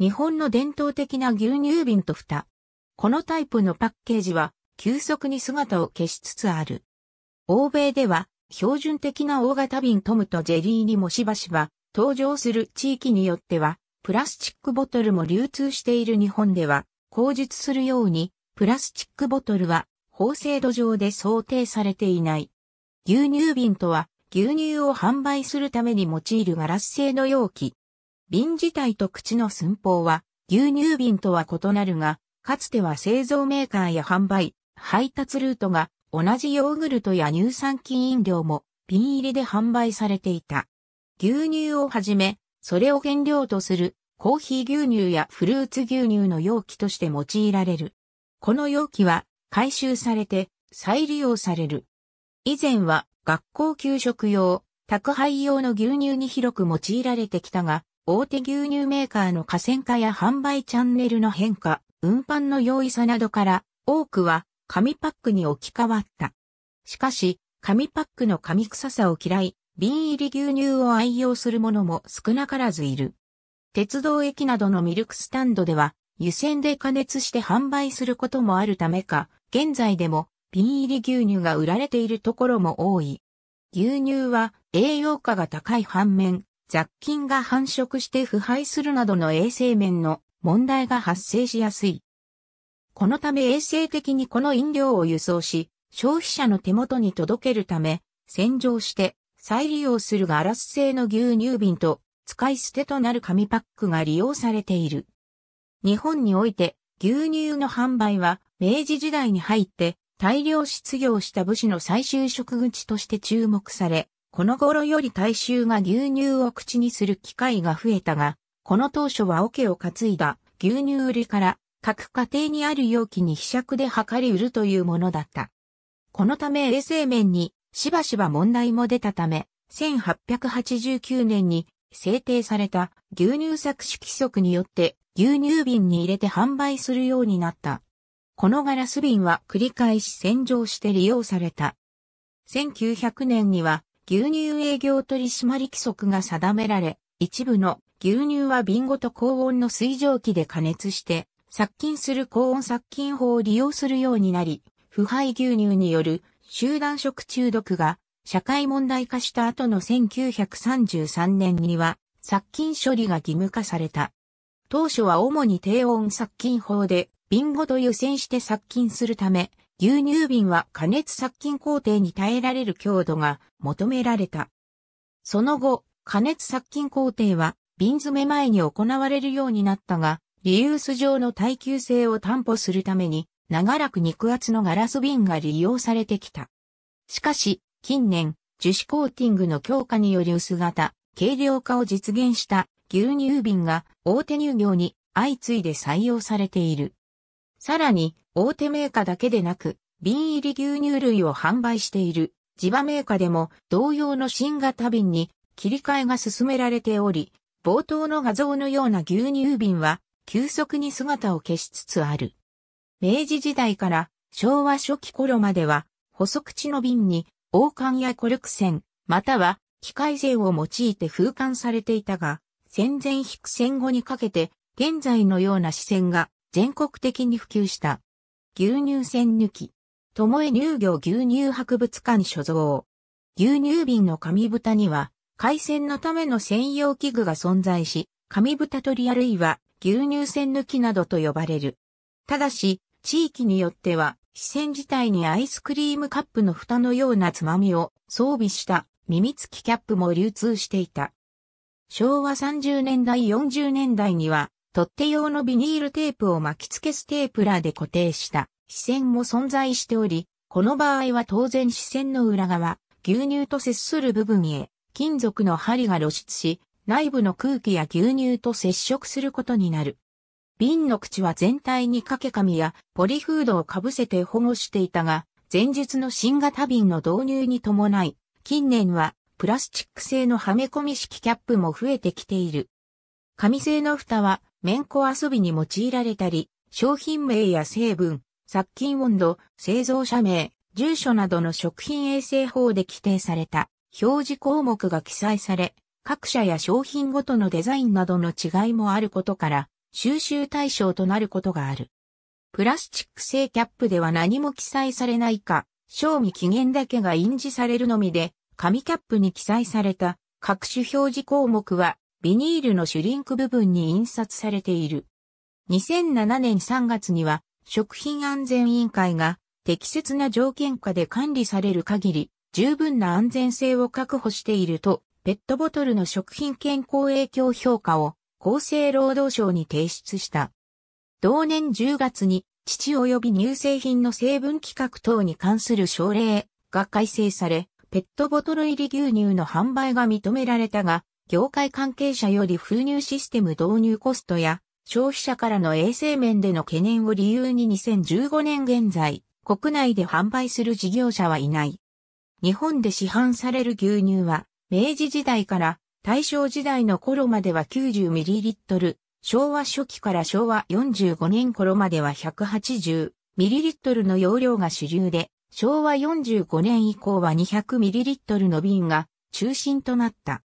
日本の伝統的な牛乳瓶と蓋。このタイプのパッケージは急速に姿を消しつつある。欧米では標準的な大型瓶トムとジェリーにもしばしば登場する地域によってはプラスチックボトルも流通している日本では口述するようにプラスチックボトルは法制度上で想定されていない。牛乳瓶とは牛乳を販売するために用いるガラス製の容器。瓶自体と口の寸法は牛乳瓶とは異なるが、かつては製造メーカーや販売、配達ルートが同じヨーグルトや乳酸菌飲料も瓶入りで販売されていた。牛乳をはじめ、それを原料とするコーヒー牛乳やフルーツ牛乳の容器として用いられる。この容器は回収されて再利用される。以前は学校給食用、宅配用の牛乳に広く用いられてきたが、大手牛乳メーカーの河川化や販売チャンネルの変化、運搬の容易さなどから、多くは紙パックに置き換わった。しかし、紙パックの紙臭さを嫌い、瓶入り牛乳を愛用する者も少なからずいる。鉄道駅などのミルクスタンドでは、湯煎で加熱して販売することもあるためか、現在でも瓶入り牛乳が売られているところも多い。牛乳は栄養価が高い反面、雑菌が繁殖して腐敗するなどの衛生面の問題が発生しやすい。このため衛生的にこの飲料を輸送し、消費者の手元に届けるため、洗浄して再利用するガラス製の牛乳瓶と使い捨てとなる紙パックが利用されている。日本において牛乳の販売は明治時代に入って大量失業した武士の再就職口として注目され、この頃より大衆が牛乳を口にする機会が増えたが、この当初は桶を担いだ牛乳売りから各家庭にある容器に被尺で測り売るというものだった。このため衛生面にしばしば問題も出たため、1889年に制定された牛乳搾取規則によって牛乳瓶に入れて販売するようになった。このガラス瓶は繰り返し洗浄して利用された。1900年には牛乳営業取締規則が定められ、一部の牛乳は瓶ごと高温の水蒸気で加熱して、殺菌する高温殺菌法を利用するようになり、腐敗牛乳による集団食中毒が社会問題化した後の1933年には殺菌処理が義務化された。当初は主に低温殺菌法で瓶ごと湯煎して殺菌するため牛乳瓶は加熱殺菌工程に耐えられる強度が求められた。その後、加熱殺菌工程は瓶詰め前に行われるようになったが、リユース上の耐久性を担保するために、長らく肉厚のガラス瓶が利用されてきた。しかし、近年、樹脂コーティングの強化により薄型、軽量化を実現した牛乳瓶が大手乳業に相次いで採用されている。さらに、大手メーカーだけでなく、瓶入り牛乳類を販売している地場メーカーでも同様の新型瓶に切り替えが進められており、冒頭の画像のような牛乳瓶は急速に姿を消しつつある。明治時代から昭和初期頃までは細口の瓶に王冠やコルク栓、または機械税を用いて風管されていたが、戦前引く戦後にかけて現在のような視線が全国的に普及した。牛乳栓抜き。ともえ乳業牛乳博物館所蔵。牛乳瓶の紙蓋には、海鮮のための専用器具が存在し、紙蓋取りあるいは牛乳栓抜きなどと呼ばれる。ただし、地域によっては、視線自体にアイスクリームカップの蓋のようなつまみを装備した耳付きキャップも流通していた。昭和30年代40年代には取っ手用のビニールテープを巻き付けステープラーで固定した視線も存在しており、この場合は当然視線の裏側、牛乳と接する部分へ金属の針が露出し、内部の空気や牛乳と接触することになる。瓶の口は全体に掛け紙やポリフードをかぶせて保護していたが、前述の新型瓶の導入に伴い、近年はプラスチック製のはめ込み式キャップも増えてきている。紙製の蓋は綿子遊びに用いられたり、商品名や成分、殺菌温度、製造者名、住所などの食品衛生法で規定された表示項目が記載され、各社や商品ごとのデザインなどの違いもあることから、収集対象となることがある。プラスチック製キャップでは何も記載されないか、賞味期限だけが印字されるのみで、紙キャップに記載された各種表示項目はビニールのシュリンク部分に印刷されている。2007年3月には食品安全委員会が適切な条件下で管理される限り十分な安全性を確保しているとペットボトルの食品健康影響評価を厚生労働省に提出した。同年10月に父及び乳製品の成分規格等に関する省令が改正され、ペットボトル入り牛乳の販売が認められたが、業界関係者より封入システム導入コストや消費者からの衛生面での懸念を理由に2015年現在、国内で販売する事業者はいない。日本で市販される牛乳は、明治時代から大正時代の頃までは 90ml、昭和初期から昭和45年頃までは 180ml の容量が主流で、昭和45年以降は 200ml の瓶が中心となった。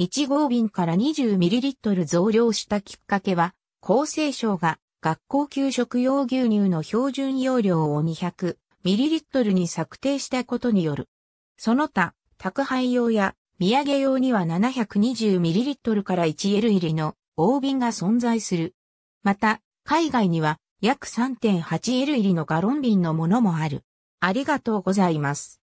1号瓶から 20ml 増量したきっかけは、厚生省が学校給食用牛乳の標準容量を 200ml に策定したことによる。その他、宅配用や土産用には 720ml から 1L 入りの大瓶が存在する。また、海外には約 3.8L 入りのガロン瓶のものもある。ありがとうございます。